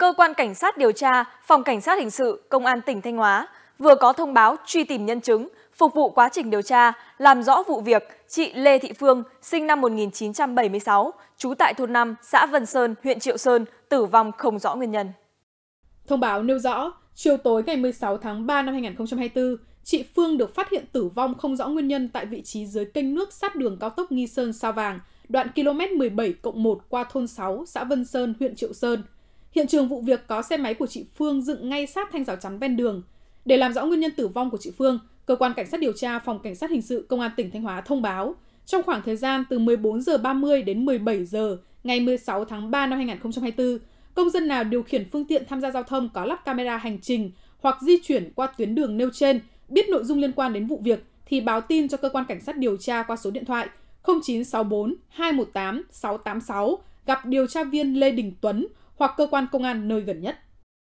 Cơ quan Cảnh sát điều tra, Phòng Cảnh sát Hình sự, Công an tỉnh Thanh Hóa vừa có thông báo truy tìm nhân chứng, phục vụ quá trình điều tra, làm rõ vụ việc chị Lê Thị Phương, sinh năm 1976, trú tại thôn 5, xã Vân Sơn, huyện Triệu Sơn, tử vong không rõ nguyên nhân. Thông báo nêu rõ, chiều tối ngày 16 tháng 3 năm 2024, chị Phương được phát hiện tử vong không rõ nguyên nhân tại vị trí dưới kênh nước sát đường cao tốc Nghi Sơn Sao Vàng, đoạn km 17 cộng 1 qua thôn 6, xã Vân Sơn, huyện Triệu Sơn. Hiện trường vụ việc có xe máy của chị Phương dựng ngay sát thanh rào chắn ven đường. Để làm rõ nguyên nhân tử vong của chị Phương, cơ quan cảnh sát điều tra phòng cảnh sát hình sự công an tỉnh Thanh Hóa thông báo trong khoảng thời gian từ 14 giờ 30 đến 17 giờ ngày 16 tháng 3 năm 2024, công dân nào điều khiển phương tiện tham gia giao thông có lắp camera hành trình hoặc di chuyển qua tuyến đường nêu trên biết nội dung liên quan đến vụ việc thì báo tin cho cơ quan cảnh sát điều tra qua số điện thoại 0964 218 686 gặp điều tra viên Lê Đình Tuấn hoặc cơ quan công an nơi gần nhất.